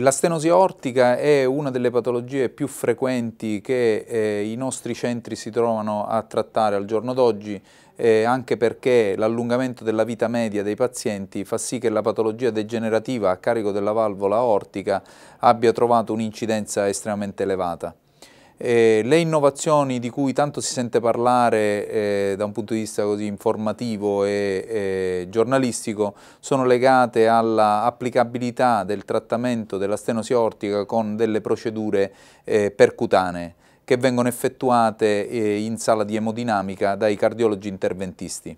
la stenosi ortica è una delle patologie più frequenti che eh, i nostri centri si trovano a trattare al giorno d'oggi, eh, anche perché l'allungamento della vita media dei pazienti fa sì che la patologia degenerativa a carico della valvola ortica abbia trovato un'incidenza estremamente elevata. Eh, le innovazioni di cui tanto si sente parlare eh, da un punto di vista così informativo e, e giornalistico sono legate all'applicabilità del trattamento della stenosi ortica con delle procedure eh, percutanee che vengono effettuate eh, in sala di emodinamica dai cardiologi interventisti.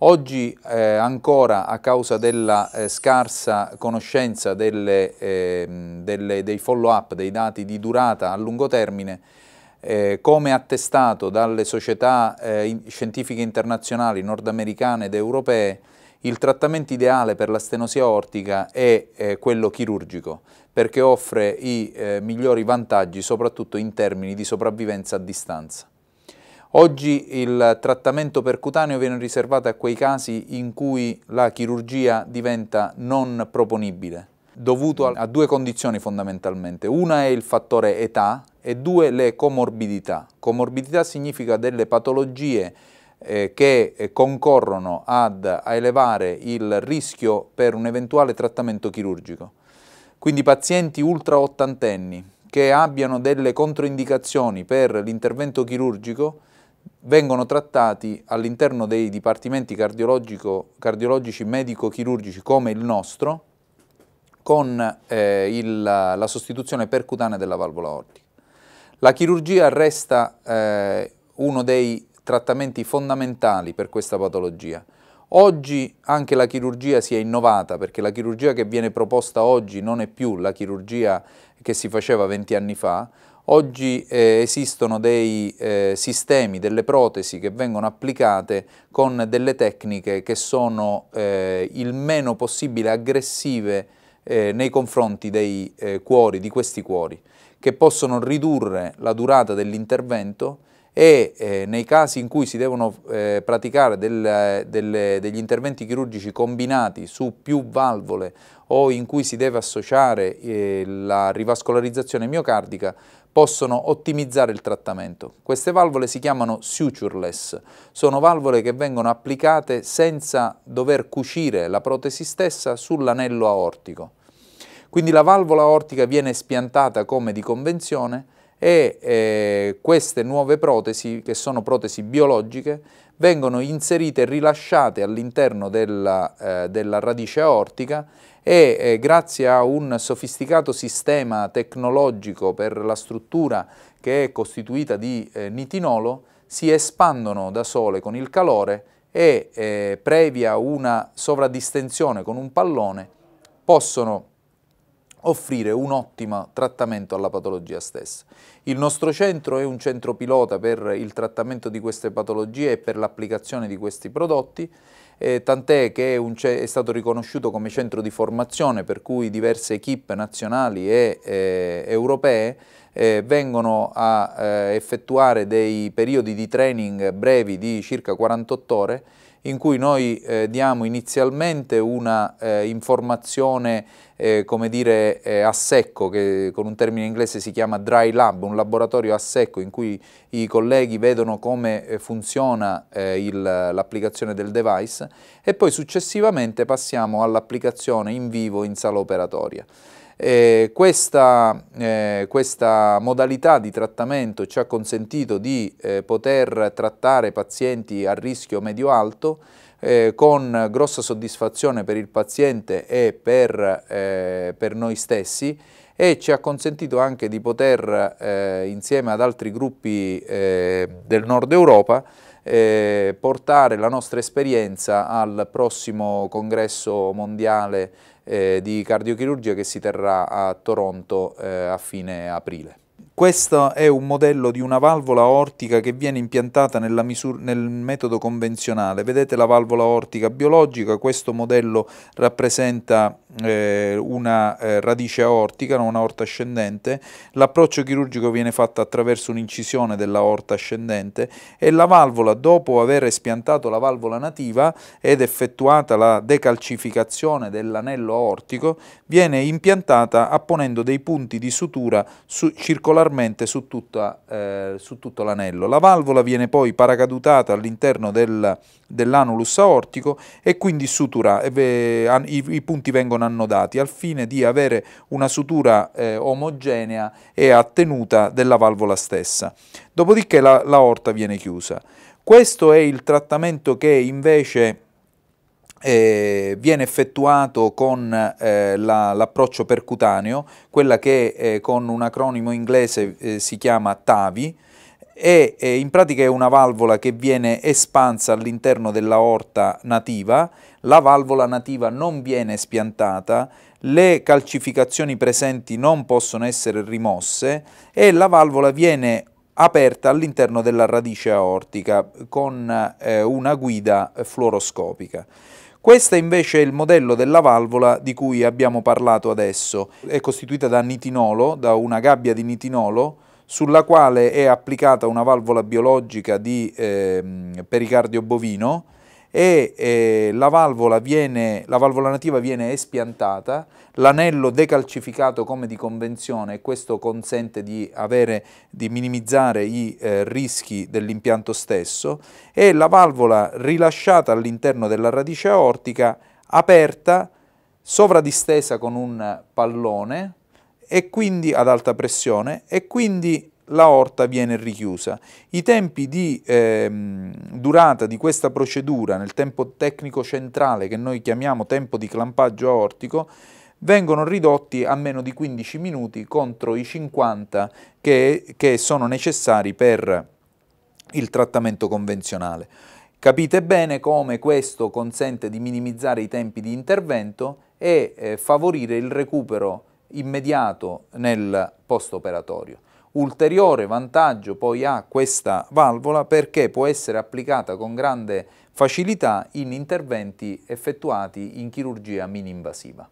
Oggi eh, ancora a causa della eh, scarsa conoscenza delle, eh, delle, dei follow-up, dei dati di durata a lungo termine, eh, come attestato dalle società eh, scientifiche internazionali nordamericane ed europee, il trattamento ideale per la stenosia ortica è eh, quello chirurgico, perché offre i migliori vantaggi soprattutto in termini di sopravvivenza a distanza. Oggi il trattamento percutaneo viene riservato a quei casi in cui la chirurgia diventa non proponibile, dovuto a due condizioni fondamentalmente. Una è il fattore età e due le comorbidità. Comorbidità significa delle patologie eh, che eh, concorrono ad elevare il rischio per un eventuale trattamento chirurgico. Quindi pazienti ultra ottantenni che abbiano delle controindicazioni per l'intervento chirurgico vengono trattati all'interno dei dipartimenti cardiologici medico-chirurgici come il nostro con eh, il, la sostituzione percutanea della valvola aortica. La chirurgia resta eh, uno dei trattamenti fondamentali per questa patologia. Oggi anche la chirurgia si è innovata perché la chirurgia che viene proposta oggi non è più la chirurgia che si faceva 20 anni fa, Oggi eh, esistono dei eh, sistemi, delle protesi che vengono applicate con delle tecniche che sono eh, il meno possibile aggressive eh, nei confronti dei eh, cuori, di questi cuori, che possono ridurre la durata dell'intervento e eh, nei casi in cui si devono praticare del, delle, degli interventi chirurgici combinati su più valvole o in cui si deve associare la rivascolarizzazione miocardica, possono ottimizzare il trattamento. Queste valvole si chiamano sutureless, sono valvole che vengono applicate senza dover cucire la protesi stessa sull'anello aortico. Quindi la valvola aortica viene spiantata come di convenzione e eh, queste nuove protesi, che sono protesi biologiche, vengono inserite e rilasciate all'interno della, eh, della, radice aortica e eh, grazie a un sofisticato sistema tecnologico per la struttura che è costituita di eh, nitinolo, si espandono da sole con il calore e eh, previa una sovradistensione con un pallone possono offrire un ottimo trattamento alla patologia stessa. Il nostro centro è un centro pilota per il trattamento di queste patologie e per l'applicazione di questi prodotti, eh, tant'è che è, è, stato riconosciuto come centro di formazione per cui diverse equip nazionali e eh, europee eh, vengono a eh, effettuare dei periodi di training brevi di circa 48 ore in cui noi eh, diamo inizialmente una eh, informazione eh, come dire eh, a secco che con un termine inglese si chiama dry lab, un laboratorio a secco in cui i colleghi vedono come eh, funziona eh, l'applicazione del device e poi successivamente passiamo all'applicazione in vivo in sala operatoria. Eh, questa, eh, questa, modalità di trattamento ci ha consentito di eh, poter trattare pazienti a rischio medio-alto eh, con grossa soddisfazione per il paziente e per, eh, per, noi stessi e ci ha consentito anche di poter eh, insieme ad altri gruppi del nord Europa portare la nostra esperienza al prossimo congresso mondiale eh, di cardiochirurgia che si terrà a Toronto eh, a fine aprile. Questo è un modello di una valvola ortica che viene impiantata misura, nel metodo convenzionale. Vedete la valvola ortica biologica, questo modello rappresenta eh, una eh, radice aortica, non orta ascendente. L'approccio chirurgico viene fatto attraverso un'incisione della orta ascendente e la valvola, dopo aver espiantato la valvola nativa ed effettuata la decalcificazione dell'anello aortico, viene impiantata apponendo dei punti di sutura su circolare regolarmente su, tutta, eh, su tutto l'anello. La valvola viene poi paracadutata all'interno del, dell'anulus aortico e quindi sutura, eh, i, i, punti vengono annodati al fine di avere una sutura eh, omogenea e attenuta della valvola stessa. Dopodiché la, la, viene chiusa. Questo è il trattamento che invece eh, viene effettuato con eh, l'approccio percutaneo, quella che eh, con un acronimo inglese eh, si chiama TAVI, e eh, in pratica è una valvola che viene espansa all'interno dell'aorta nativa, la valvola nativa non viene spiantata, le calcificazioni presenti non possono essere rimosse e la valvola viene aperta all'interno della radice aortica con eh, una guida fluoroscopica. Questo invece è il modello della valvola di cui abbiamo parlato adesso. È costituita da nitinolo, da una gabbia di nitinolo, sulla quale è applicata una valvola biologica di eh, pericardio bovino e eh, la, valvola viene, la valvola nativa viene espiantata, l'anello decalcificato come di convenzione e questo consente di, avere, di minimizzare i eh, rischi dell'impianto stesso e la valvola rilasciata all'interno della radice aortica aperta, sovradistesa con un pallone e quindi ad alta pressione e quindi la l'aorta viene richiusa. I tempi di eh, durata di questa procedura nel tempo tecnico centrale che noi chiamiamo tempo di clampaggio aortico vengono ridotti a meno di 15 minuti contro i 50 che, che sono necessari per il trattamento convenzionale. Capite bene come questo consente di minimizzare i tempi di intervento e eh, favorire il recupero immediato nel post operatorio. Ulteriore vantaggio poi ha questa valvola perché può essere applicata con grande facilità in interventi effettuati in chirurgia mini-invasiva.